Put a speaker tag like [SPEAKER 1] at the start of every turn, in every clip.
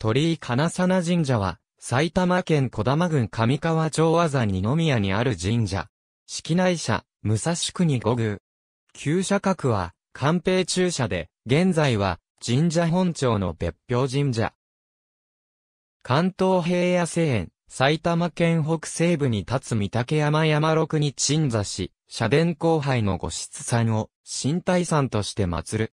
[SPEAKER 1] 鳥居金 s 神社は、埼玉県小玉郡上川町和山二宮にある神社。式内社、武蔵国五宮。旧社格は、官兵中社で、現在は、神社本庁の別表神社。関東平野西園、埼玉県北西部に立つ三竹山山六に鎮座し、社殿後輩の御室山を、新体山として祀る。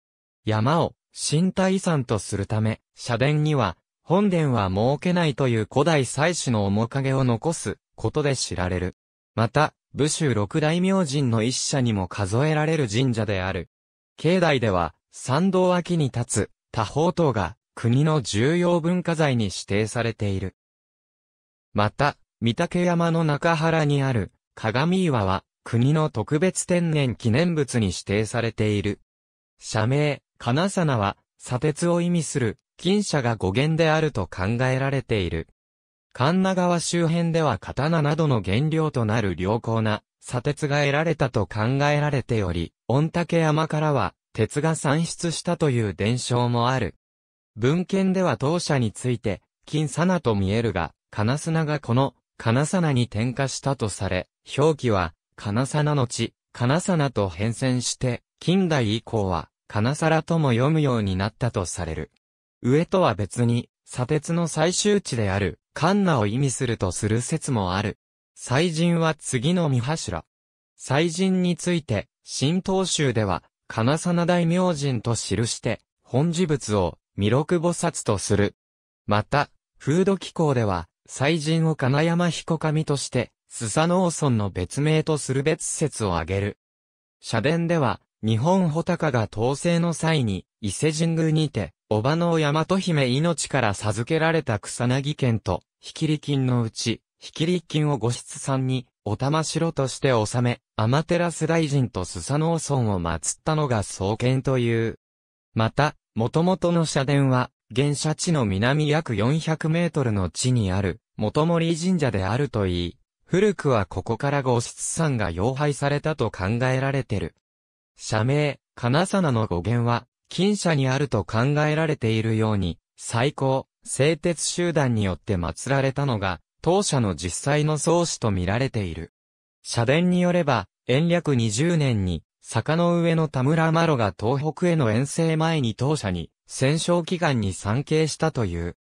[SPEAKER 1] 山を、新体山とするため、社殿には、本殿は設けないという古代祭祀の面影を残すことで知られる。また、武州六大明神の一社にも数えられる神社である。境内では、参道脇に立つ多宝塔が国の重要文化財に指定されている。また、御嶽山の中原にある鏡岩は国の特別天然記念物に指定されている。社名、金沢は砂鉄を意味する金車が語源であると考えられている。神奈川周辺では刀などの原料となる良好な砂鉄が得られたと考えられており、御嶽山からは鉄が産出したという伝承もある。文献では当社について、金砂と見えるが、金砂がこの金砂に転化したとされ、表記は金砂の地、金砂と変遷して、近代以降は金皿とも読むようになったとされる。上とは別に、砂鉄の最終地である、カンナを意味するとする説もある。祭神は次の三柱。祭神について、新東州では、金ナ大明神と記して、本事物を、弥勒菩薩とする。また、風土機構では、祭神を金山彦神として、スサノオ村の別名とする別説を挙げる。社殿では、日本穂高が統制の際に、伊勢神宮にて、おばの大和姫命から授けられた草薙県と、ひきり金のうち、ひきり金をご室さんに、お玉城として治め、天照大臣とスサノオ村を祀ったのが創建という。また、元々の社殿は、現社地の南約400メートルの地にある、元森神社であるといい、古くはここから御室んが妖廃されたと考えられてる。社名、金ナの語源は、近社にあると考えられているように、最高、製鉄集団によって祀られたのが、当社の実際の創始と見られている。社殿によれば、延暦20年に、坂の上の田村麻呂が東北への遠征前に当社に、戦勝祈願に参詣したという。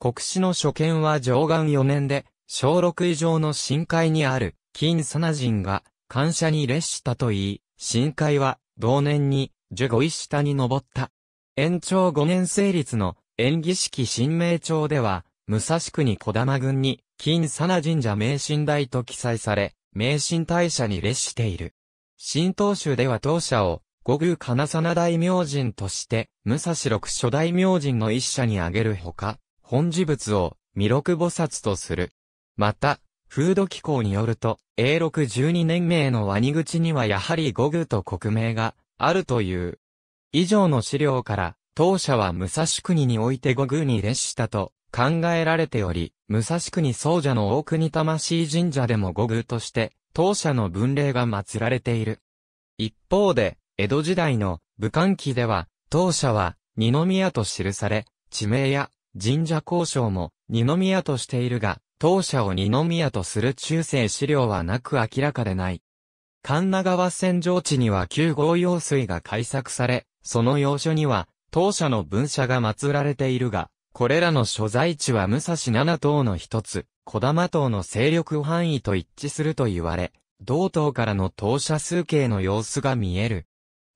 [SPEAKER 1] 国史の所見は上岸4年で、小6以上の深海にある、金サナ人が、感謝に列したといい、深海は、同年に、十五一下に登った。延長5年成立の演技式新名帳では、武蔵国小玉郡に、金佐奈神社名神台と記載され、名神大社に列している。新東州では当社を、五宮金佐奈大明神として、武蔵六初大明神の一社に挙げるほか、本事物を、弥勒菩薩とする。また、風土機構によると、永禄十二年名のワニ口にはやはり五宮と国名があるという。以上の資料から、当社は武蔵国において五宮に列したと考えられており、武蔵国総社の大国魂神社でも五宮として、当社の文霊が祀られている。一方で、江戸時代の武漢記では、当社は二宮と記され、地名や神社交渉も二宮としているが、当社を二宮とする中世資料はなく明らかでない。神奈川線上地には旧号用水が開削され、その要所には、当社の分社が祀られているが、これらの所在地は武蔵七島の一つ、小玉島の勢力範囲と一致すると言われ、同島からの当社数形の様子が見える。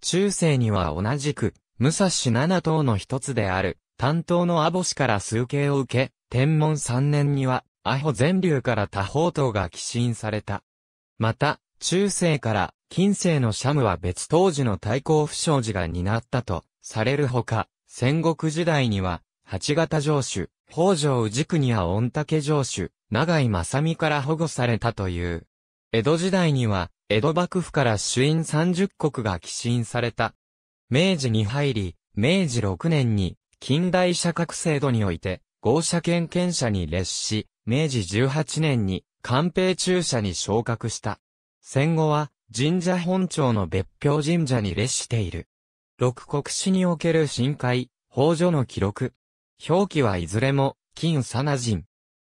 [SPEAKER 1] 中世には同じく、武蔵七島の一つである、担当の網干から数形を受け、天文3年には、阿保全流から多方島が寄進された。また、中世から近世のシャムは別当時の太閤不祥事が担ったとされるほか、戦国時代には、八方城主、北条氏国や御嶽城主、長井正美から保護されたという。江戸時代には、江戸幕府から主因三十国が寄進された。明治に入り、明治六年に、近代社格制度において、合社権権者に列し、明治十八年に、官兵中社に昇格した。戦後は神社本庁の別表神社に列している。六国史における深海、法所の記録。表記はいずれも、金サナ人。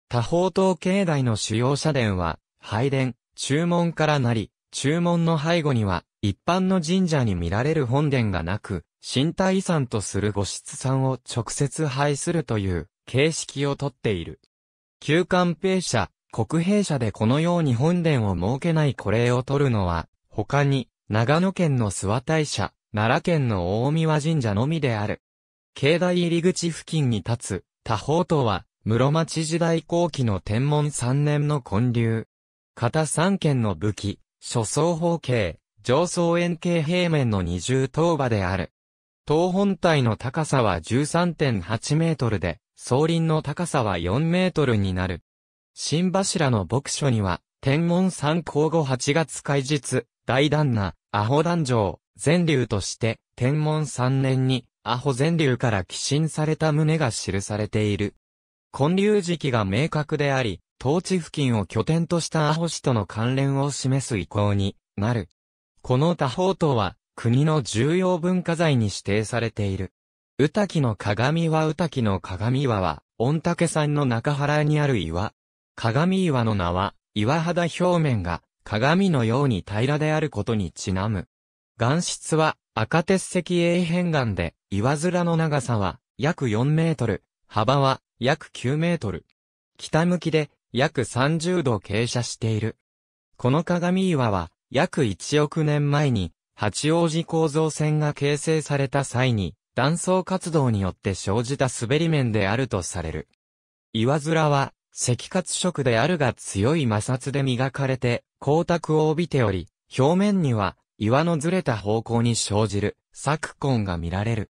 [SPEAKER 1] 多方等境内の主要社殿は、拝殿、注文からなり、注文の背後には、一般の神社に見られる本殿がなく、身体遺産とする御室産を直接拝するという形式をとっている。旧官兵社、国兵舎でこのように本殿を設けない古れを取るのは、他に、長野県の諏訪大社、奈良県の大宮神社のみである。境内入り口付近に立つ、多宝とは、室町時代後期の天文3年の建立。片3県の武器、諸相方形、上層円形平面の二重塔馬である。塔本体の高さは13.8メートルで、総輪の高さは4メートルになる。新柱の牧書には、天文参考後8月開日、大旦那、アホ壇上、全流として、天文3年に、アホ全流から寄進された旨が記されている。混流時期が明確であり、当地付近を拠点としたアホ市との関連を示す意向になる。この他方とは、国の重要文化財に指定されている。宇滝の鏡は宇滝の鏡はは、御嶽山の中原にある岩、鏡岩の名は、岩肌表面が鏡のように平らであることにちなむ。岩質は赤鉄石永変岩で、岩面の長さは約4メートル、幅は約9メートル。北向きで約30度傾斜している。この鏡岩は約1億年前に八王子構造線が形成された際に断層活動によって生じた滑り面であるとされる。岩面は赤活色であるが強い摩擦で磨かれて光沢を帯びており、表面には岩のずれた方向に生じる作根が見られる。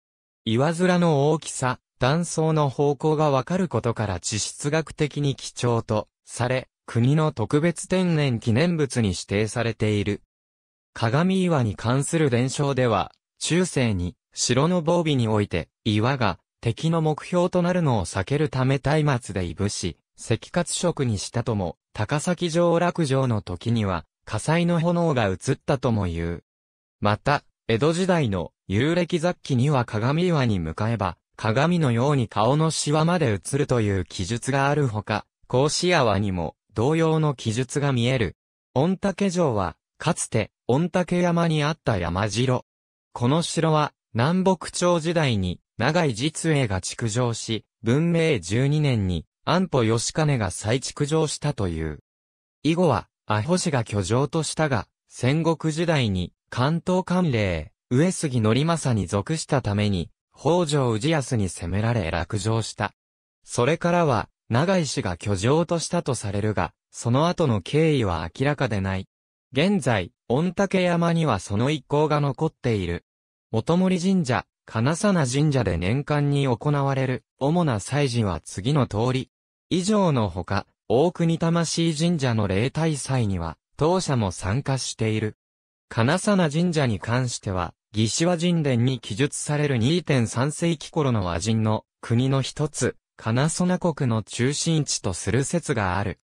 [SPEAKER 1] 岩面の大きさ、断層の方向がわかることから地質学的に貴重とされ、国の特別天然記念物に指定されている。鏡岩に関する伝承では、中世に城の防備において岩が敵の目標となるのを避けるため松明でいぶし、赤活色にしたとも、高崎城落城の時には、火災の炎が移ったとも言う。また、江戸時代の幽暦雑記には鏡岩に向かえば、鏡のように顔のシワまで映るという記述があるほか、甲子泡にも同様の記述が見える。御嶽城は、かつて、御嶽山にあった山城。この城は、南北朝時代に、長い実営が築城し、文明12年に、安保義兼が再築城したという。以後は、阿保氏が居城としたが、戦国時代に、関東官令、上杉則政に属したために、北条氏康に攻められ落城した。それからは、長井氏が居城としたとされるが、その後の経緯は明らかでない。現在、御嶽山にはその一行が残っている。元森神社、金沢神社で年間に行われる主な祭事は次の通り。以上のほか、大国魂神社の例大祭には、当社も参加している。金沢神社に関しては、義士和神殿に記述される2.3世紀頃の和人の国の一つ、金沢国の中心地とする説がある。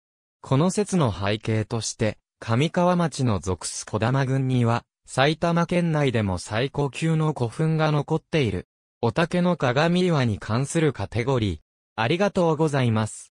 [SPEAKER 1] この説の背景として、上川町の属す小玉郡には、埼玉県内でも最高級の古墳が残っている。おたけの鏡岩に関するカテゴリー。ありがとうございます。